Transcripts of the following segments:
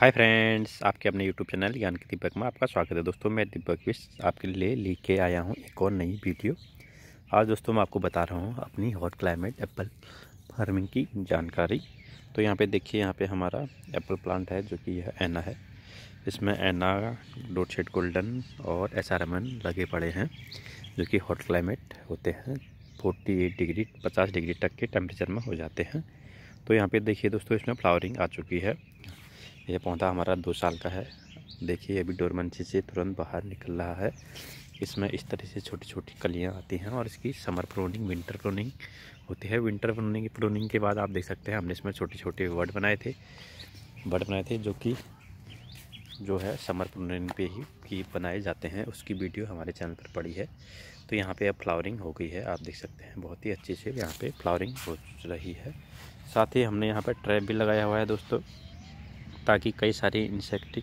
hi friends आपके अपने YouTube channel ज्ञान के दीपक में आपका स्वागत है दोस्तों मैं दीपक विश आपके लिए लेके आया हूँ एक और नई वीडियो आज दोस्तों मैं आपको बता रहा हूँ अपनी हॉट क्लाइमेट एप्पल फार्मिंग की जानकारी तो यहाँ पे देखिए यहाँ पे हमारा एप्पल प्लांट है जो कि यह एना है इसमें एना डोट शेड गोल्डन और एस लगे पड़े हैं जो कि हॉट क्लाइमेट होते हैं फोर्टी एट डिग्री पचास डिग्री तक के टेम्परेचर में हो जाते हैं तो यहाँ पर देखिए दोस्तों इसमें फ्लावरिंग आ चुकी है ये पौधा हमारा दो साल का है देखिए अभी डोरमन से तुरंत बाहर निकल रहा है इसमें इस तरह से छोटी छोटी कलियाँ आती हैं और इसकी समर प्रोनिंग विंटर प्रोनिंग होती है विंटर प्रोनिंग प्रोनिंग के बाद आप देख सकते हैं हमने इसमें छोटे छोटे वर्ड बनाए थे वर्ड बनाए थे जो कि जो है समर प्रोनिंग पे ही की बनाए जाते हैं उसकी वीडियो हमारे चैनल पर पड़ी है तो यहाँ पर अब फ्लावरिंग हो गई है आप देख सकते हैं बहुत ही अच्छे से यहाँ पर फ्लावरिंग हो रही है साथ ही हमने यहाँ पर ट्रैप भी लगाया हुआ है दोस्तों ताकि कई सारे इंसेक्ट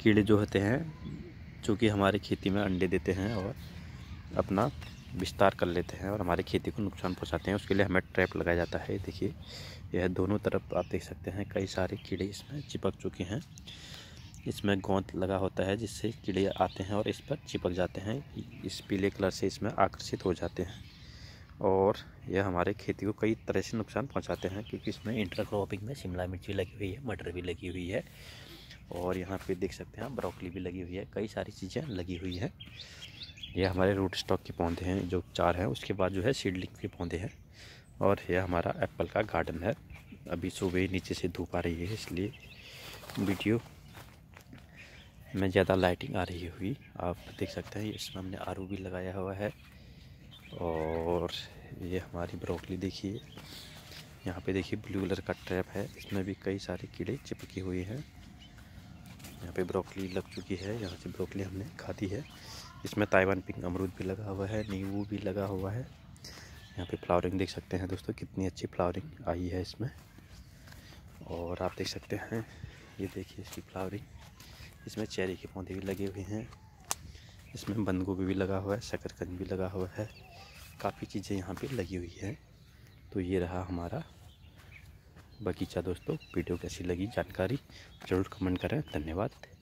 कीड़े जो होते हैं जो कि हमारे खेती में अंडे देते हैं और अपना विस्तार कर लेते हैं और हमारे खेती को नुकसान पहुंचाते हैं उसके लिए हमें ट्रैप लगाया जाता है देखिए यह दोनों तरफ आप देख सकते हैं कई सारे कीड़े इसमें चिपक चुके हैं इसमें गोंद लगा होता है जिससे कीड़े आते हैं और इस पर चिपक जाते हैं इस पीले कलर से इसमें आकर्षित हो जाते हैं और यह हमारे खेती को कई तरह से नुकसान पहुंचाते हैं क्योंकि इसमें इंटर क्रॉपिंग में शिमला मिर्च भी लगी हुई है मटर भी लगी हुई है और यहाँ पे देख सकते हैं ब्रोकली भी लगी हुई है कई सारी चीज़ें लगी हुई हैं यह हमारे रूट स्टॉक के पौधे हैं जो चार हैं उसके बाद जो है सीडलिंग के पौधे हैं और यह हमारा एप्पल का गार्डन है अभी सुबह नीचे से धूप आ रही है इसलिए वीडियो में ज़्यादा लाइटिंग आ रही हुई आप देख सकते हैं इसमें हमने आरू भी लगाया हुआ है और ये हमारी ब्रोकली देखिए यहाँ पे देखिए ब्लू कलर का ट्रैप है इसमें भी कई सारे कीड़े चिपके हुए हैं यहाँ पे ब्रोकली लग चुकी है यहाँ से ब्रोकली हमने खा दी है इसमें ताइवान पिंक अमरूद भी लगा हुआ है नींबू भी लगा हुआ है यहाँ पे फ्लावरिंग देख सकते हैं दोस्तों कितनी अच्छी फ्लावरिंग आई है इसमें और आप देख सकते हैं ये देखिए इसकी फ्लावरिंग इसमें चेरी के पौधे भी लगे हुए हैं इसमें बंद गोभी भी लगा हुआ है शकरकंद भी लगा हुआ है काफ़ी चीज़ें यहाँ पे लगी हुई है तो ये रहा हमारा बगीचा दोस्तों वीडियो कैसी लगी जानकारी ज़रूर कमेंट करें धन्यवाद